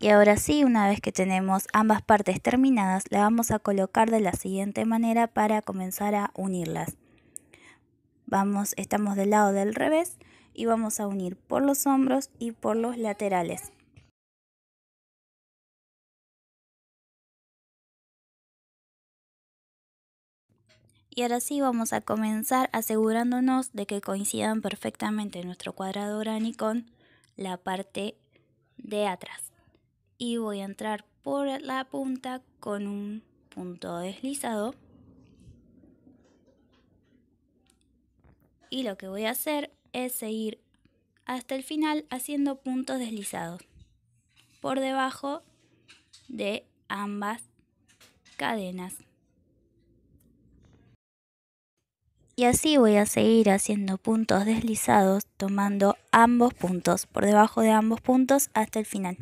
Y ahora sí, una vez que tenemos ambas partes terminadas, la vamos a colocar de la siguiente manera para comenzar a unirlas. Vamos, estamos del lado del revés y vamos a unir por los hombros y por los laterales. Y ahora sí vamos a comenzar asegurándonos de que coincidan perfectamente nuestro cuadrado grani con la parte de atrás y voy a entrar por la punta con un punto deslizado. Y lo que voy a hacer es seguir hasta el final haciendo puntos deslizados por debajo de ambas cadenas. Y así voy a seguir haciendo puntos deslizados tomando ambos puntos por debajo de ambos puntos hasta el final.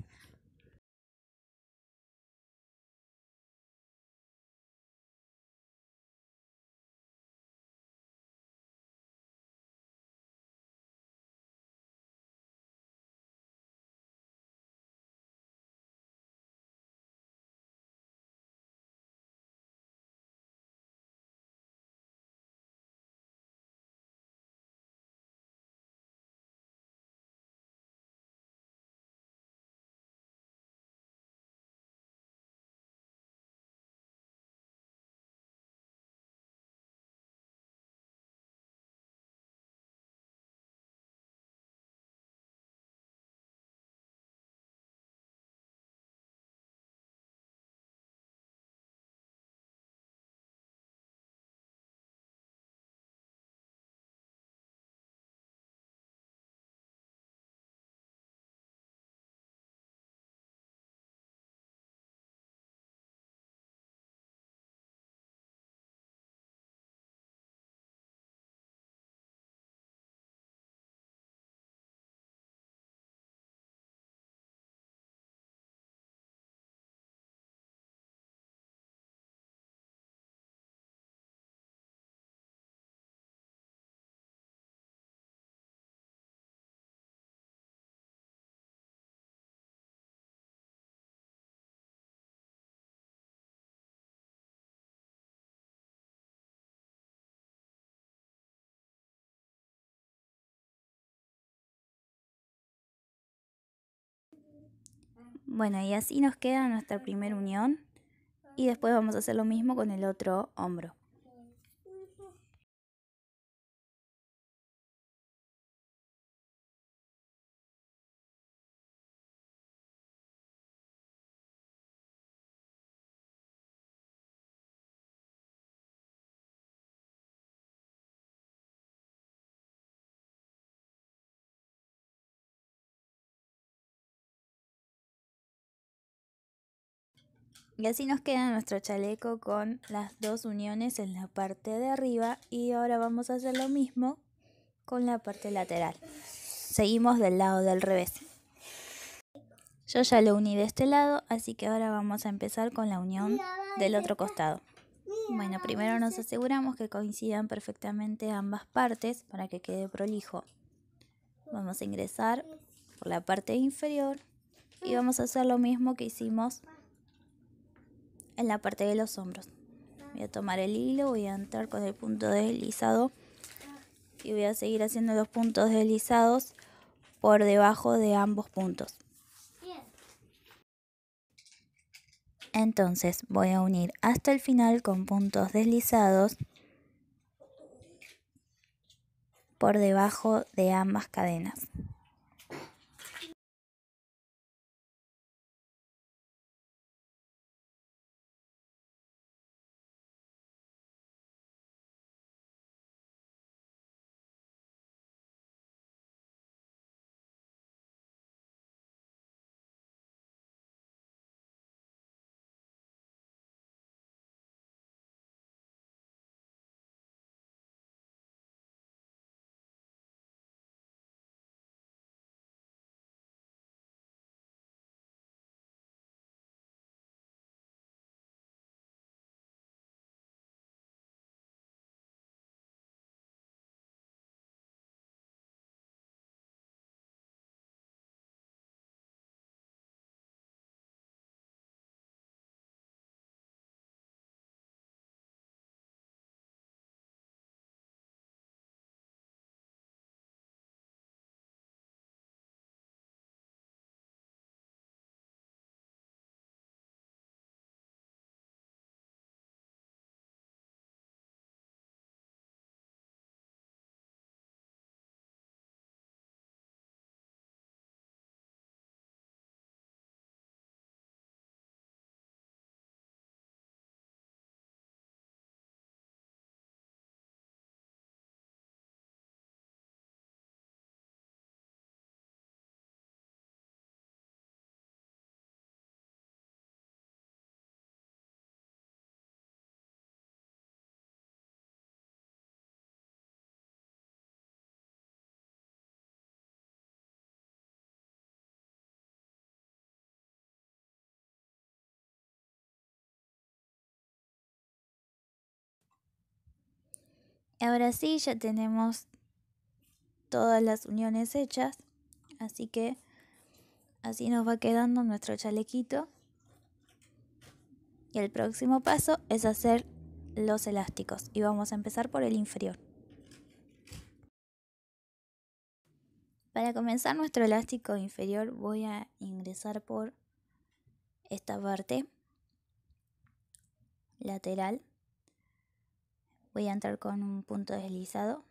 Bueno, y así nos queda nuestra primera unión y después vamos a hacer lo mismo con el otro hombro. Y así nos queda nuestro chaleco con las dos uniones en la parte de arriba y ahora vamos a hacer lo mismo con la parte lateral. Seguimos del lado del revés. Yo ya lo uní de este lado, así que ahora vamos a empezar con la unión del otro costado. Bueno, primero nos aseguramos que coincidan perfectamente ambas partes para que quede prolijo. Vamos a ingresar por la parte inferior y vamos a hacer lo mismo que hicimos en la parte de los hombros. Voy a tomar el hilo, voy a entrar con el punto deslizado y voy a seguir haciendo los puntos deslizados por debajo de ambos puntos. Entonces voy a unir hasta el final con puntos deslizados por debajo de ambas cadenas. Ahora sí, ya tenemos todas las uniones hechas, así que así nos va quedando nuestro chalequito. Y el próximo paso es hacer los elásticos y vamos a empezar por el inferior. Para comenzar nuestro elástico inferior voy a ingresar por esta parte lateral voy a entrar con un punto deslizado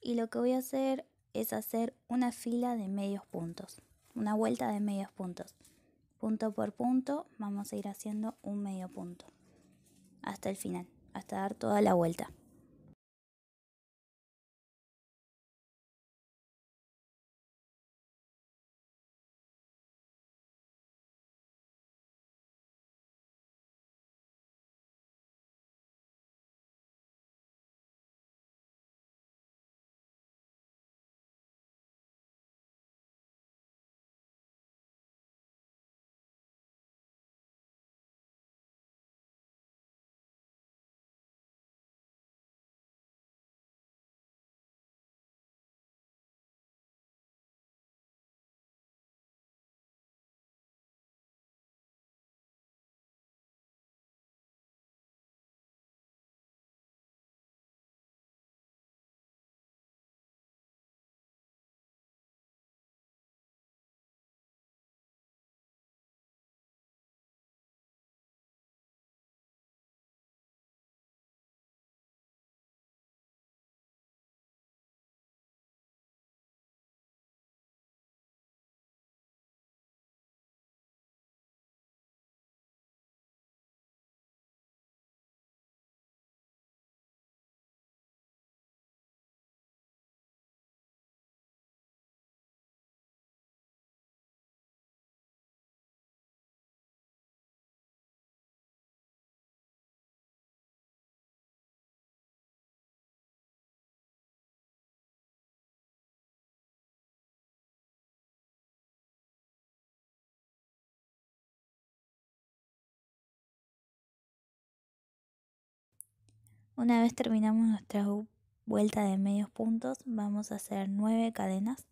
y lo que voy a hacer es hacer una fila de medios puntos, una vuelta de medios puntos. Punto por punto vamos a ir haciendo un medio punto hasta el final, hasta dar toda la vuelta. Una vez terminamos nuestra vuelta de medios puntos, vamos a hacer nueve cadenas.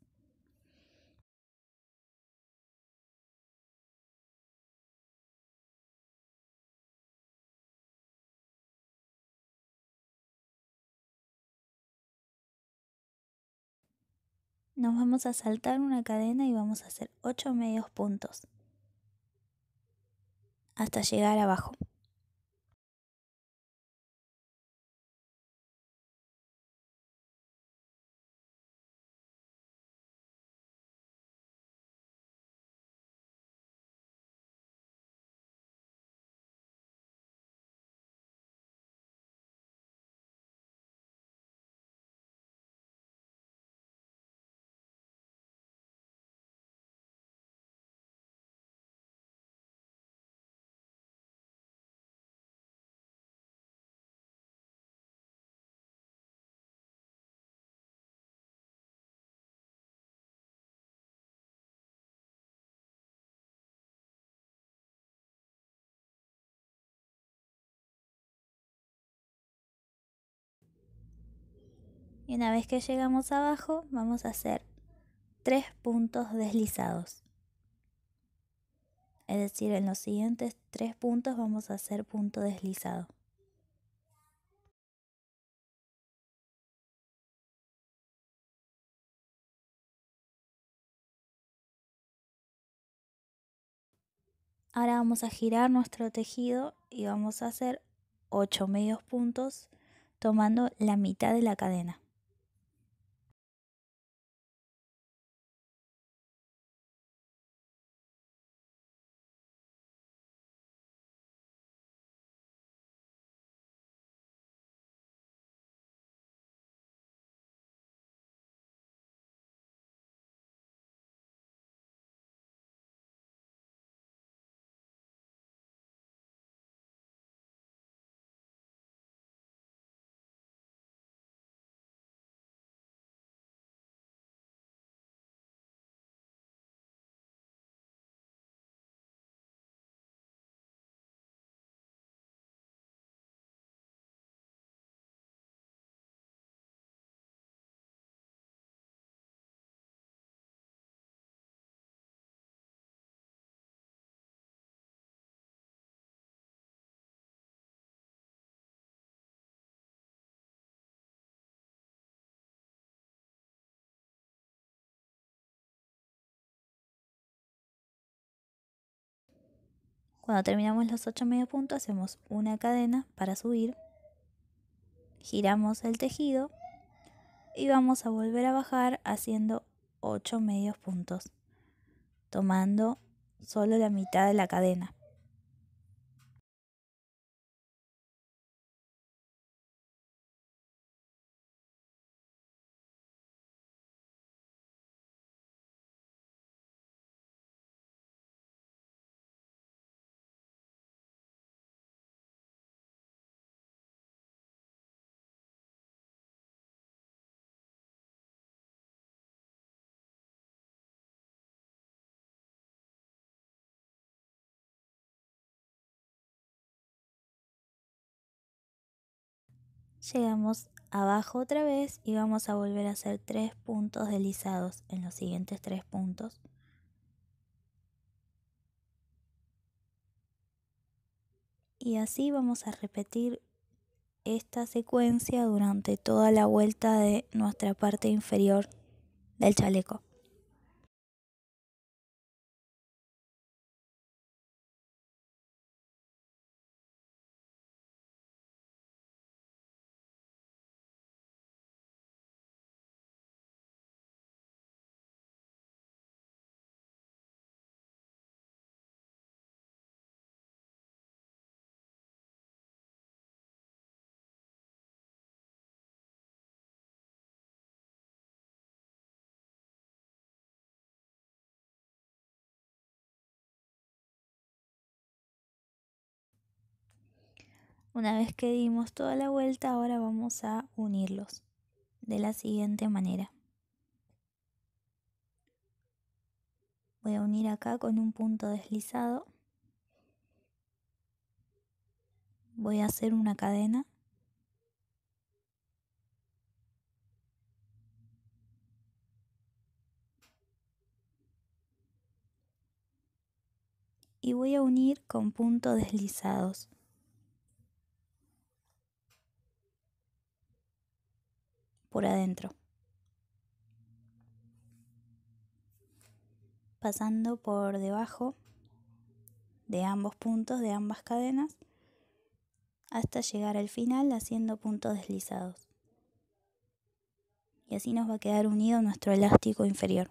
Nos vamos a saltar una cadena y vamos a hacer 8 medios puntos hasta llegar abajo. Y una vez que llegamos abajo, vamos a hacer tres puntos deslizados. Es decir, en los siguientes tres puntos vamos a hacer punto deslizado. Ahora vamos a girar nuestro tejido y vamos a hacer ocho medios puntos tomando la mitad de la cadena. Cuando terminamos los 8 medios puntos hacemos una cadena para subir, giramos el tejido y vamos a volver a bajar haciendo 8 medios puntos, tomando solo la mitad de la cadena. llegamos abajo otra vez y vamos a volver a hacer tres puntos deslizados en los siguientes tres puntos y así vamos a repetir esta secuencia durante toda la vuelta de nuestra parte inferior del chaleco Una vez que dimos toda la vuelta, ahora vamos a unirlos de la siguiente manera. Voy a unir acá con un punto deslizado. Voy a hacer una cadena. Y voy a unir con puntos deslizados. por adentro. Pasando por debajo de ambos puntos, de ambas cadenas, hasta llegar al final haciendo puntos deslizados. Y así nos va a quedar unido nuestro elástico inferior.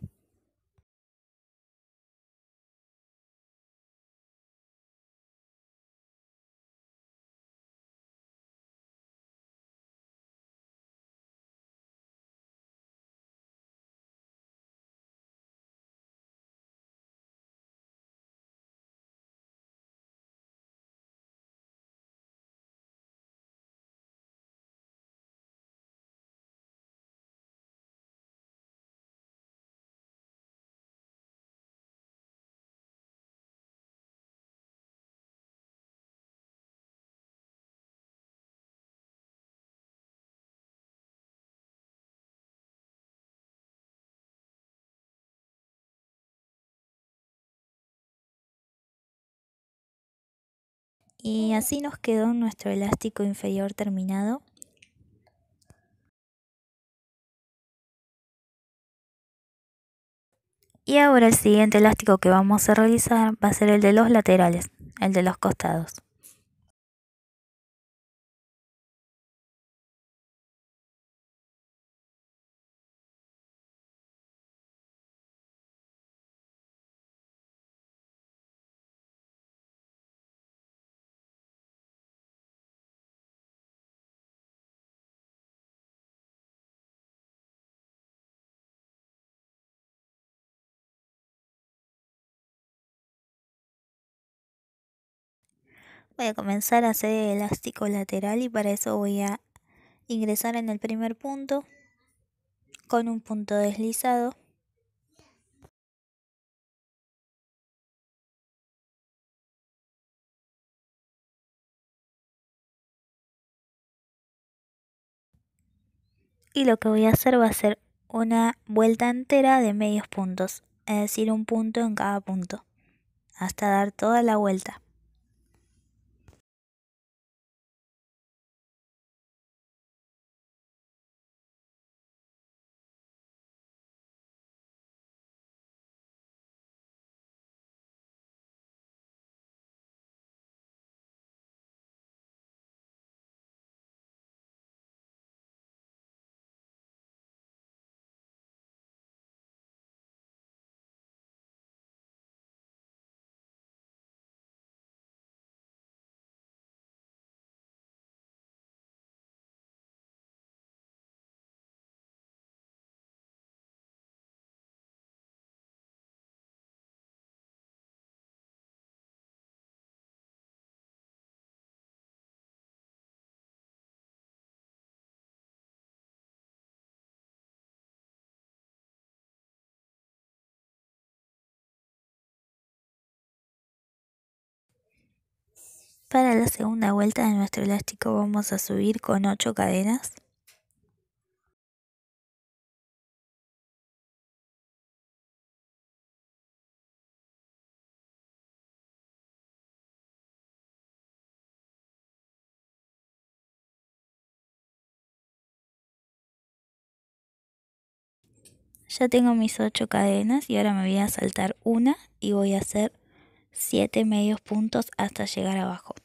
Y así nos quedó nuestro elástico inferior terminado. Y ahora el siguiente elástico que vamos a realizar va a ser el de los laterales, el de los costados. Voy a comenzar a hacer elástico lateral y para eso voy a ingresar en el primer punto con un punto deslizado. y lo que voy a hacer va a ser una vuelta entera de medios puntos, es decir, un punto en cada punto, hasta dar toda la vuelta. Para la segunda vuelta de nuestro elástico vamos a subir con 8 cadenas. Ya tengo mis 8 cadenas y ahora me voy a saltar una y voy a hacer 7 medios puntos hasta llegar abajo.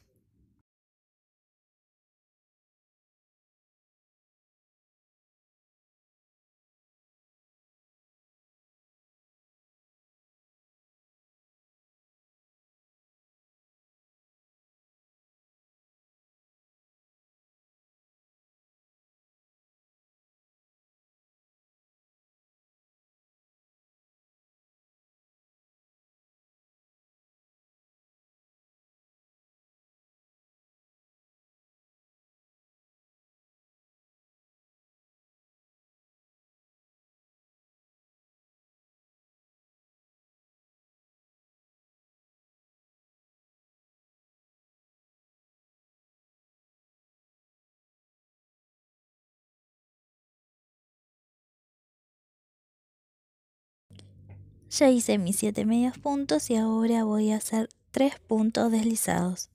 Ya hice mis 7 medios puntos y ahora voy a hacer 3 puntos deslizados.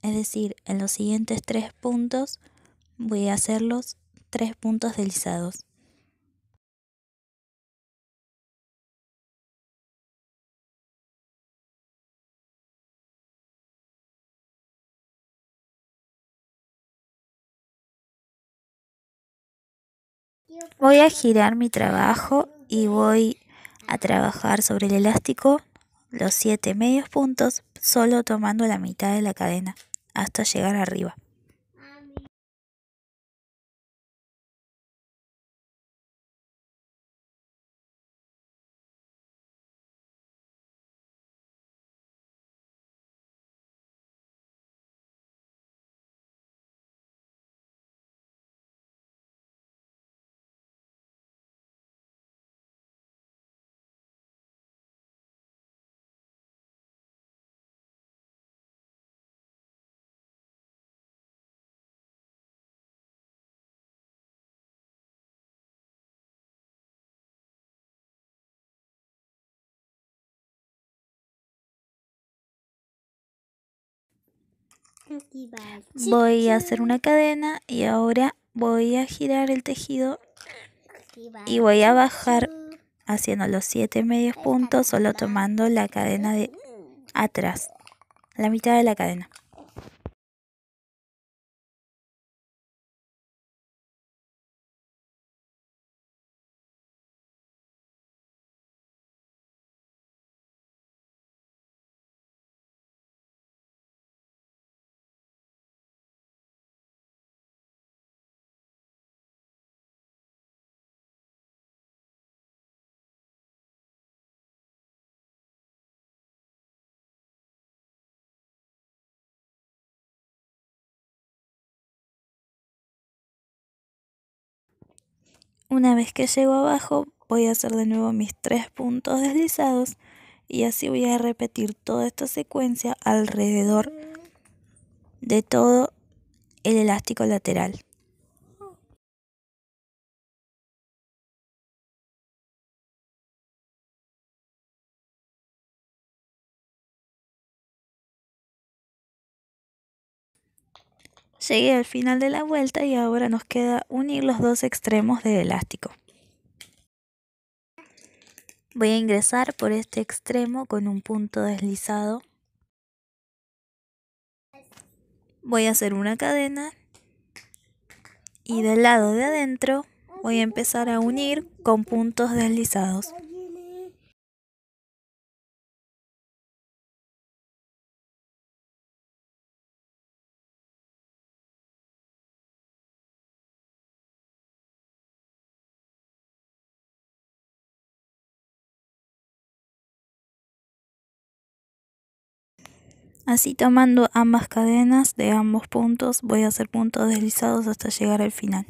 Es decir, en los siguientes 3 puntos voy a hacer los 3 puntos deslizados. Voy a girar mi trabajo y voy a trabajar sobre el elástico los 7 medios puntos solo tomando la mitad de la cadena hasta llegar arriba. Voy a hacer una cadena y ahora voy a girar el tejido y voy a bajar haciendo los 7 medios puntos solo tomando la cadena de atrás, la mitad de la cadena. Una vez que llego abajo voy a hacer de nuevo mis tres puntos deslizados y así voy a repetir toda esta secuencia alrededor de todo el elástico lateral. Llegué al final de la vuelta y ahora nos queda unir los dos extremos del elástico. Voy a ingresar por este extremo con un punto deslizado. Voy a hacer una cadena y del lado de adentro voy a empezar a unir con puntos deslizados. Así tomando ambas cadenas de ambos puntos voy a hacer puntos deslizados hasta llegar al final.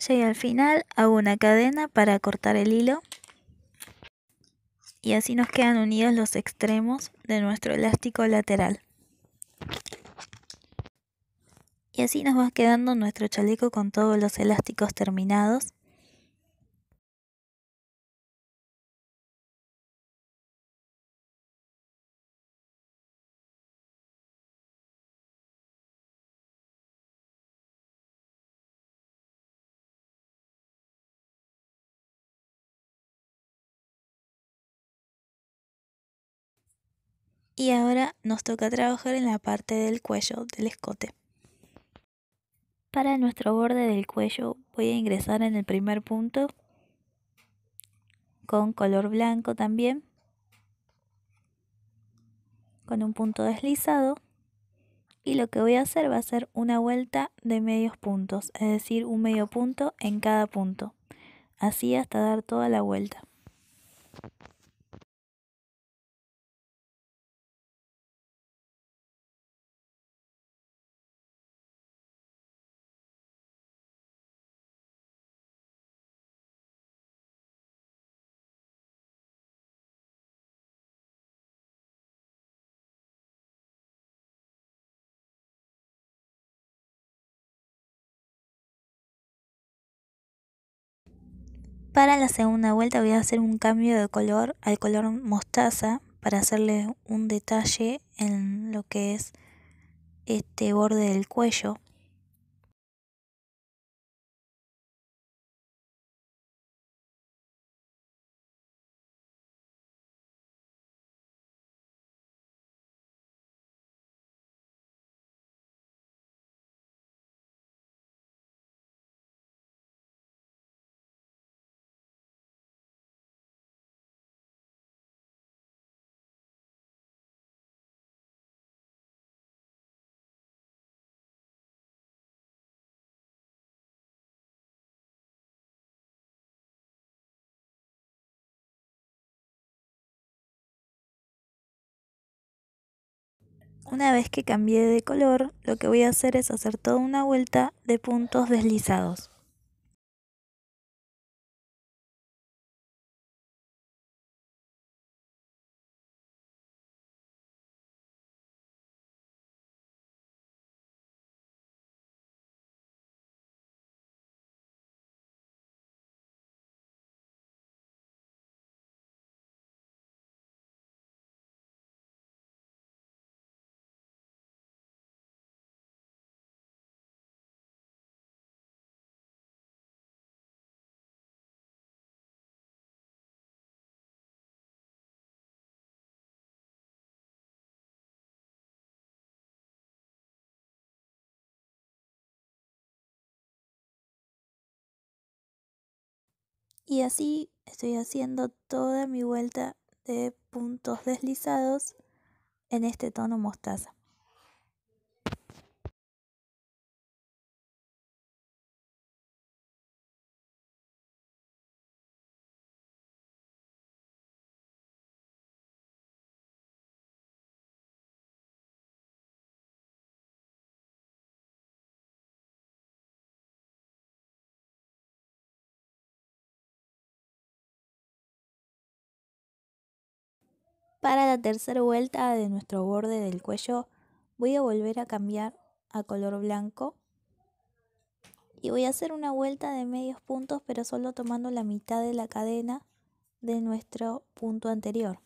Llegué al final, hago una cadena para cortar el hilo y así nos quedan unidos los extremos de nuestro elástico lateral. Y así nos va quedando nuestro chaleco con todos los elásticos terminados. Y ahora nos toca trabajar en la parte del cuello del escote. Para nuestro borde del cuello voy a ingresar en el primer punto con color blanco también, con un punto deslizado y lo que voy a hacer va a ser una vuelta de medios puntos, es decir, un medio punto en cada punto, así hasta dar toda la vuelta. Para la segunda vuelta voy a hacer un cambio de color al color mostaza para hacerle un detalle en lo que es este borde del cuello. Una vez que cambié de color, lo que voy a hacer es hacer toda una vuelta de puntos deslizados. Y así estoy haciendo toda mi vuelta de puntos deslizados en este tono mostaza. Para la tercera vuelta de nuestro borde del cuello voy a volver a cambiar a color blanco y voy a hacer una vuelta de medios puntos pero solo tomando la mitad de la cadena de nuestro punto anterior.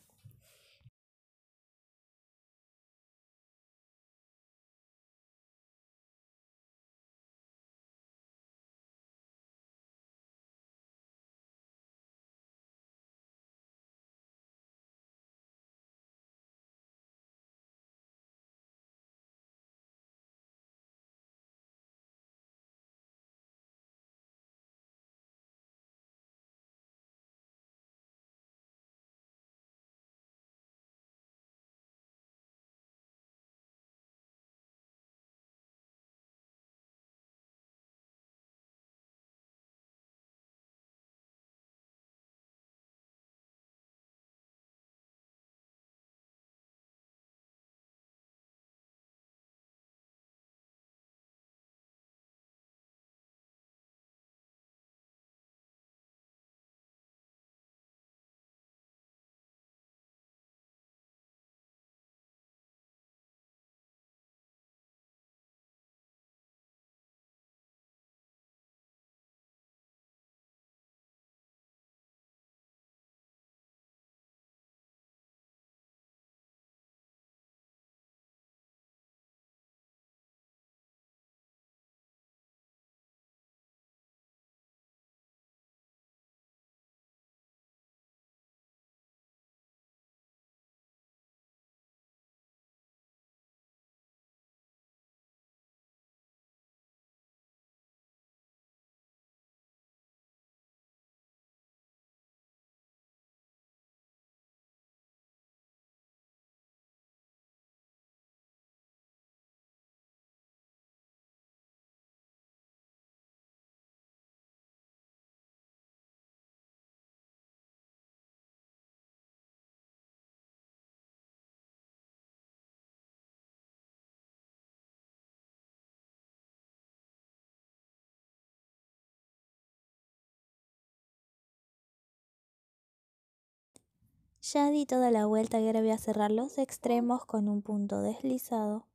Ya di toda la vuelta y ahora voy a cerrar los extremos con un punto deslizado.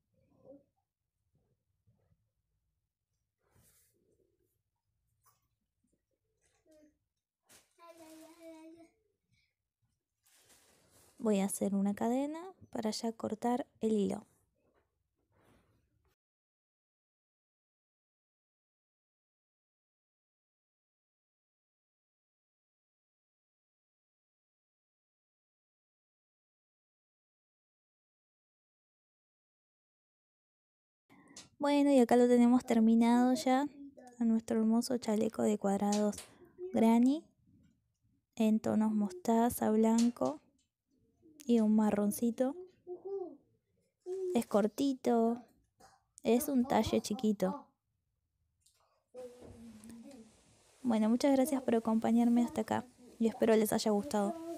Voy a hacer una cadena para ya cortar el hilo. Bueno, y acá lo tenemos terminado ya. A nuestro hermoso chaleco de cuadrados granny. En tonos mostaza, blanco y un marroncito. Es cortito. Es un talle chiquito. Bueno, muchas gracias por acompañarme hasta acá y espero les haya gustado.